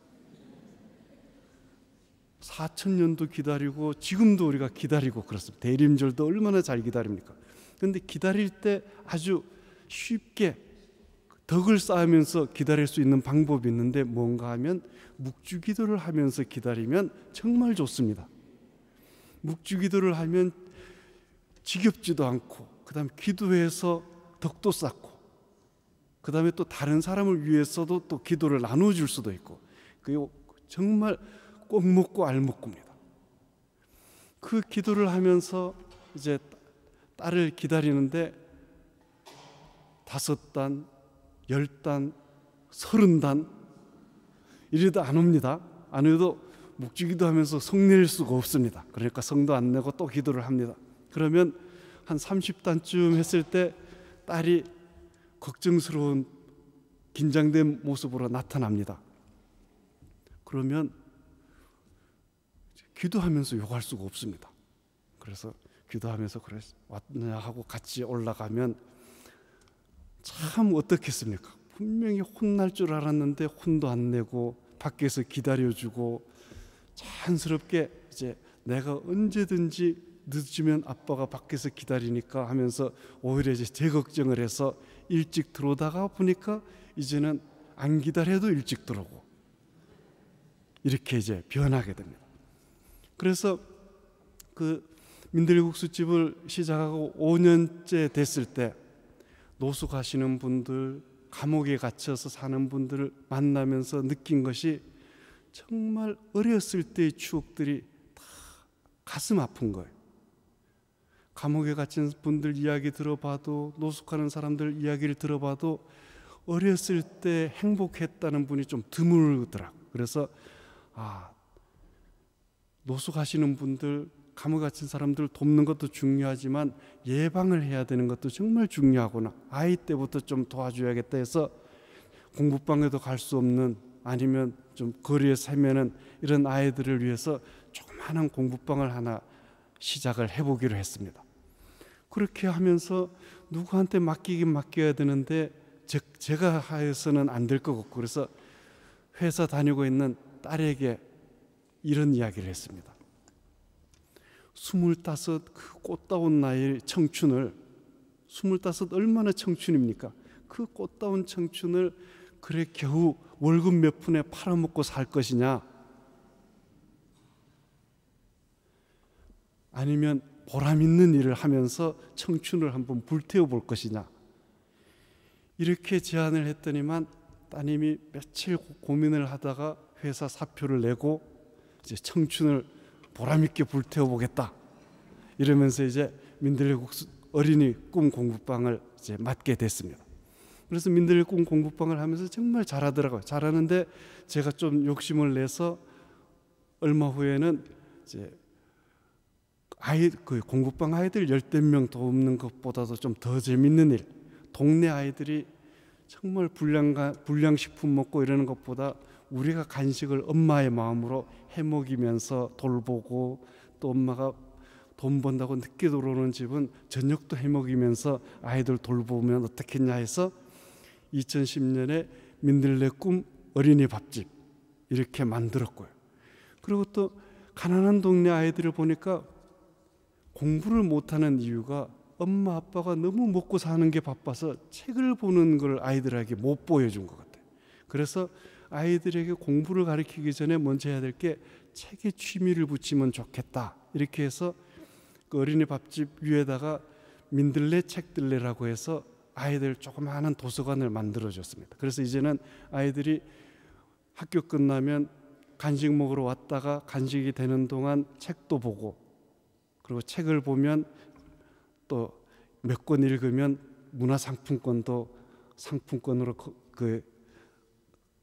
4천 년도 기다리고 지금도 우리가 기다리고 그렇습니다. 대림절도 얼마나 잘 기다립니까? 그런데 기다릴 때 아주 쉽게 덕을 쌓으면서 기다릴 수 있는 방법이 있는데 뭔가 하면 묵주기도를 하면서 기다리면 정말 좋습니다. 묵주기도를 하면 지겹지도 않고 그다음 기도해서 덕도 쌓고 그다음에 또 다른 사람을 위해서도 또 기도를 나눠 줄 수도 있고 그 정말 꼭 묻고 알묻고니다그 기도를 하면서 이제 딸을 기다리는데 다섯 단, 열 단, 서른 단 이래도 안 옵니다. 안 해도 묵주기도 하면서 성낼 수가 없습니다. 그러니까 성도 안 내고 또 기도를 합니다. 그러면 한 30단쯤 했을 때 딸이 걱정스러운 긴장된 모습으로 나타납니다. 그러면 기도하면서 욕할 수가 없습니다. 그래서 기도하면서 왔느냐 하고 같이 올라가면 참 어떻겠습니까? 분명히 혼날 줄 알았는데 혼도 안 내고 밖에서 기다려주고 자연스럽게 이제 내가 언제든지 늦으면 아빠가 밖에서 기다리니까 하면서 오히려 이제 제 걱정을 해서 일찍 들어오다가 보니까 이제는 안 기다려도 일찍 들어오고 이렇게 이제 변하게 됩니다. 그래서 그 민들국수집을 시작하고 5년째 됐을 때 노숙하시는 분들, 감옥에 갇혀서 사는 분들을 만나면서 느낀 것이 정말 어렸을 때의 추억들이 다 가슴 아픈 거예요. 감옥에 갇힌 분들 이야기 들어봐도 노숙하는 사람들 이야기를 들어봐도 어렸을 때 행복했다는 분이 좀 드물더라. 고 그래서 아 노숙하시는 분들, 감옥 같은 사람들 돕는 것도 중요하지만 예방을 해야 되는 것도 정말 중요하구나. 아이 때부터 좀 도와줘야겠다 해서 공부방에도 갈 수 없는 아니면 좀 거리에 살면은 이런 아이들을 위해서 조그마한 공부방을 하나 시작을 해보기로 했습니다. 그렇게 하면서 누구한테 맡기긴 맡겨야 되는데 제, 가 하여서는 안될것 같고 그래서 회사 다니고 있는 딸에게 이런 이야기를 했습니다. 스물다섯 그 꽃다운 나이 청춘을 스물다섯 얼마나 청춘입니까? 그 꽃다운 청춘을 그래 겨우 월급 몇 푼에 팔아먹고 살 것이냐? 아니면 보람 있는 일을 하면서 청춘을 한번 불태워 볼 것이냐? 이렇게 제안을 했더니만 따님이 며칠 고민을 하다가 회사 사표를 내고 이제 청춘을 보람있게 불태워보겠다. 이러면서 이제 민들레국 어린이 꿈 공부방을 이제 맡게 됐습니다. 그래서 민들레 꿈 공부방을 하면서 정말 잘하더라고요. 잘하는데 제가 좀 욕심을 내서 얼마 후에는 이제 아이 그 공부방 아이들 열댓 명 돕는 것보다도 좀 더 재밌는 일. 동네 아이들이 정말 불량 불량식품 먹고 이러는 것보다 우리가 간식을 엄마의 마음으로 해먹이면서 돌보고 또 엄마가 돈 번다고 늦게 들어오는 집은 저녁도 해먹이면서 아이들 돌보면 어떻겠냐 해서 2010년에 민들레 꿈 어린이 밥집 이렇게 만들었고요. 그리고 또 가난한 동네 아이들을 보니까 공부를 못하는 이유가 엄마 아빠가 너무 먹고 사는 게 바빠서 책을 보는 걸 아이들에게 못 보여준 것 같아요. 그래서 아이들에게 공부를 가르치기 전에 먼저 해야 될 게 책에 취미를 붙이면 좋겠다. 이렇게 해서 그 어린이 밥집 위에다가 민들레 책들레라고 해서 아이들 조그마한 도서관을 만들어 줬습니다. 그래서 이제는 아이들이 학교 끝나면 간식 먹으러 왔다가 간식이 되는 동안 책도 보고 그리고 책을 보면 또 몇 권 읽으면 문화상품권도 상품권으로 그, 그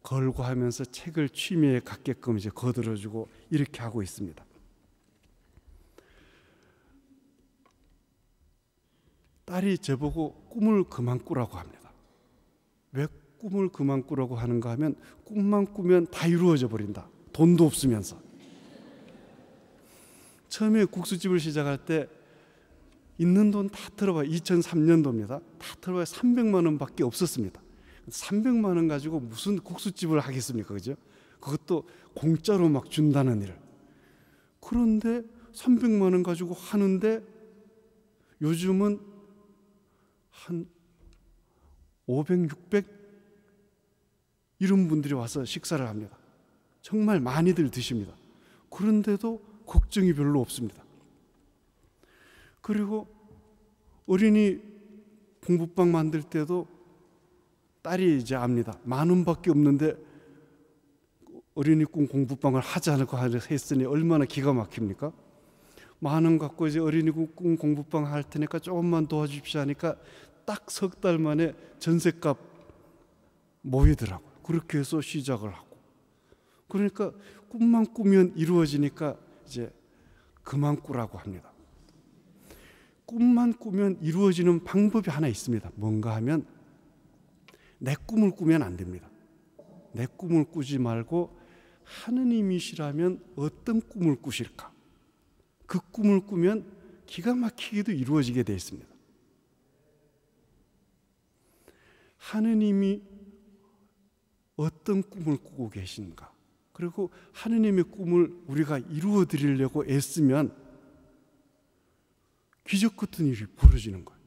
걸고 하면서 책을 취미에 갖게끔 이제 거들어주고 이렇게 하고 있습니다. 딸이 저보고 꿈을 그만 꾸라고 합니다. 왜 꿈을 그만 꾸라고 하는가 하면 꿈만 꾸면 다 이루어져 버린다. 돈도 없으면서. 처음에 국수집을 시작할 때 있는 돈다 털어봐 2003년도입니다. 다 털어봐 300만 원밖에 없었습니다. 300만 원 가지고 무슨 국수집을 하겠습니까? 그죠? 그것도 공짜로 막 준다는 일. 그런데 300만 원 가지고 하는데 요즘은 한 500, 600 이런 분들이 와서 식사를 합니다. 정말 많이들 드십니다. 그런데도 걱정이 별로 없습니다. 그리고 어린이 공부방 만들 때도 딸이 이제 압니다. 만 원밖에 없는데 어린이 꿈 공부방을 하지 않을까 했으니 얼마나 기가 막힙니까? 만 원 갖고 이제 어린이 꿈 공부방 할 테니까 조금만 도와주십시오 하니까 딱 석 달 만에 전셋값 모이더라고 그렇게 해서 시작을 하고 그러니까 꿈만 꾸면 이루어지니까 이제 그만 꾸라고 합니다. 꿈만 꾸면 이루어지는 방법이 하나 있습니다. 뭔가 하면 내 꿈을 꾸면 안 됩니다. 내 꿈을 꾸지 말고 하느님이시라면 어떤 꿈을 꾸실까? 그 꿈을 꾸면 기가 막히게도 이루어지게 되어 있습니다. 하느님이 어떤 꿈을 꾸고 계신가? 그리고 하느님의 꿈을 우리가 이루어 드리려고 애쓰면 기적 같은 일이 벌어지는 거예요.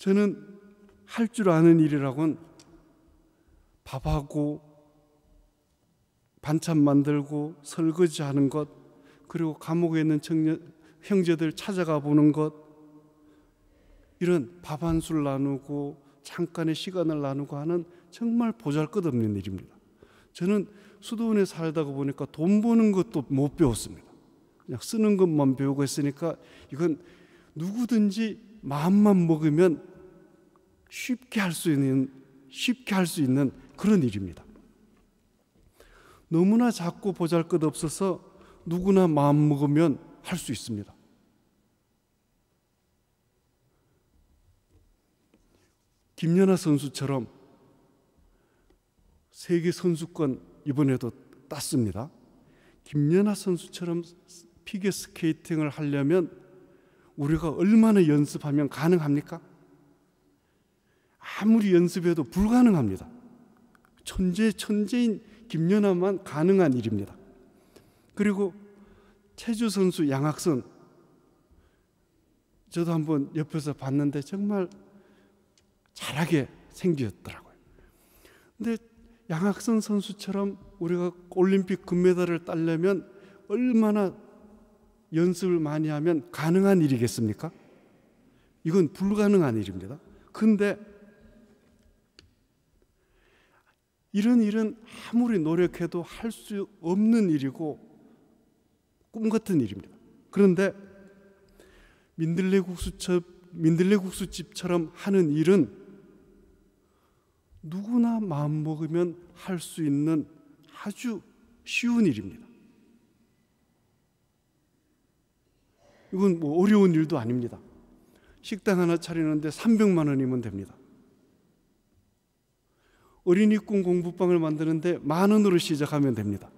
저는 할 줄 아는 일이라곤 밥하고 반찬 만들고 설거지 하는 것 그리고 감옥에 있는 청년 형제들 찾아가 보는 것 이런 밥 한 술 나누고 잠깐의 시간을 나누고 하는 정말 보잘것없는 일입니다. 저는 수도원에 살다가 보니까 돈 버는 것도 못 배웠습니다. 그냥 쓰는 것만 배우고 했으니까 이건 누구든지 마음만 먹으면 쉽게 할 수 있는 쉽게 할 수 있는 그런 일입니다. 너무나 작고 보잘것없어서 누구나 마음 먹으면 할 수 있습니다. 김연아 선수처럼 세계 선수권 이번에도 땄습니다. 김연아 선수처럼 피겨 스케이팅을 하려면 우리가 얼마나 연습하면 가능합니까? 아무리 연습해도 불가능합니다. 천재 천재인 김연아만 가능한 일입니다. 그리고 체조 선수 양학선 저도 한번 옆에서 봤는데 정말 잘하게 생겼더라고요. 근데 양학선 선수처럼 우리가 올림픽 금메달을 따려면 얼마나 연습을 많이 하면 가능한 일이겠습니까? 이건 불가능한 일입니다. 근데 이런 일은 아무리 노력해도 할 수 없는 일이고 꿈 같은 일입니다. 그런데 민들레 국수첩 민들레 국수집처럼 하는 일은 누구나 마음 먹으면 할 수 있는 아주 쉬운 일입니다. 이건 뭐 어려운 일도 아닙니다. 식당 하나 차리는데 300만 원이면 됩니다. 어린이 꿈 공부방을 만드는데 만 원으로 시작하면 됩니다.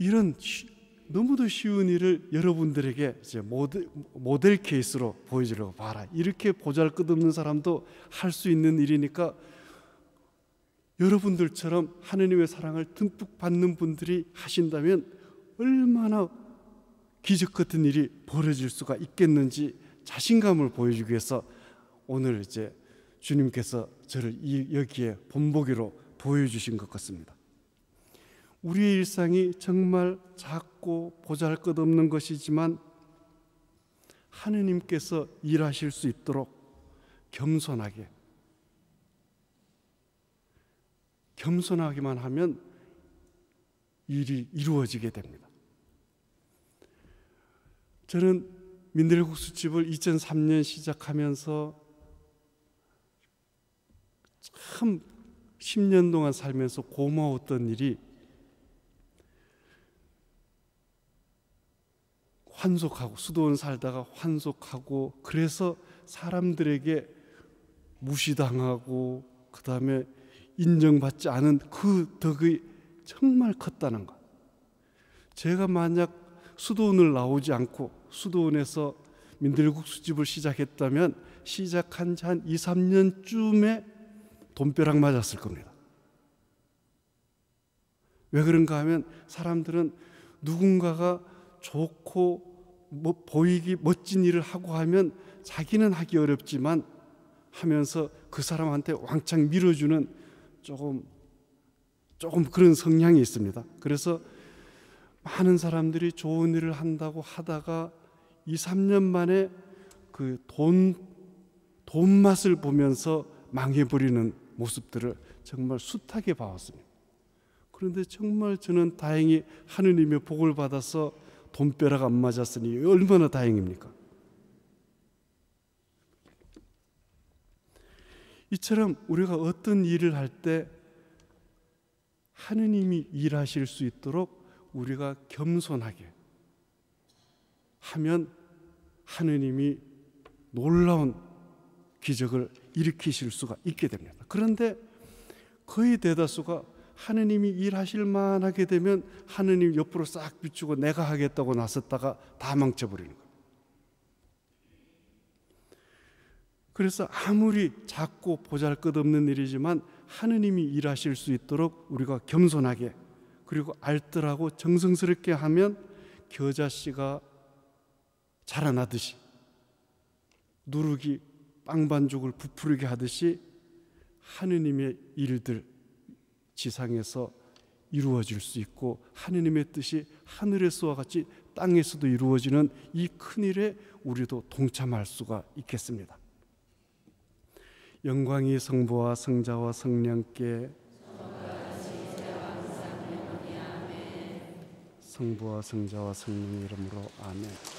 이런 너무도 쉬운 일을 여러분들에게 이제 모델, 모델 케이스로 보여주려고 봐라. 이렇게 보잘것없는 사람도 할 수 있는 일이니까 여러분들처럼 하느님의 사랑을 듬뿍 받는 분들이 하신다면 얼마나 기적 같은 일이 벌어질 수가 있겠는지 자신감을 보여주기 위해서 오늘 이제 주님께서 저를 이, 여기에 본보기로 보여주신 것 같습니다. 우리의 일상이 정말 작고 보잘것없는 것이지만 하느님께서 일하실 수 있도록 겸손하게 겸손하기만 하면 일이 이루어지게 됩니다. 저는 민들국수집을 2003년 시작하면서 참 10년 동안 살면서 고마웠던 일이 환속하고 수도원 살다가 환속하고 그래서 사람들에게 무시당하고 그다음에 인정받지 않은 그 덕이 정말 컸다는 것. 제가 만약 수도원을 나오지 않고 수도원에서 민들국수집을 시작했다면 시작한 지 한 2, 3년쯤에 돈벼락 맞았을 겁니다. 왜 그런가 하면 사람들은 누군가가 좋고 뭐 보이기 멋진 일을 하고 하면 자기는 하기 어렵지만 하면서 그 사람한테 왕창 밀어주는 조금 조금 그런 성향이 있습니다. 그래서 많은 사람들이 좋은 일을 한다고 하다가 2, 3년 만에 그 돈돈 맛을 보면서 망해버리는 모습들을 정말 숱하게 봐왔습니다. 그런데 정말 저는 다행히 하느님의 복을 받아서 돈벼락 안 맞았으니 얼마나 다행입니까? 이처럼 우리가 어떤 일을 할 때 하느님이 일하실 수 있도록 우리가 겸손하게 하면 하느님이 놀라운 기적을 일으키실 수가 있게 됩니다. 그런데 거의 대다수가 하느님이 일하실 만하게 되면 하느님 옆으로 싹 비추고 내가 하겠다고 나섰다가 다 망쳐버리는 거예요. 그래서 아무리 작고 보잘것없는 일이지만 하느님이 일하실 수 있도록 우리가 겸손하게 그리고 알뜰하고 정성스럽게 하면 겨자 씨가 자라나듯이 누룩이 빵반죽을 부풀게 하듯이 하느님의 일들 지상에서 이루어질 수 있고 하느님의 뜻이 하늘에서와 같이 땅에서도 이루어지는 이 큰일에 우리도 동참할 수가 있겠습니다. 영광이 성부와 성자와 성령께 성부와 성자와 성령 이름으로 아멘.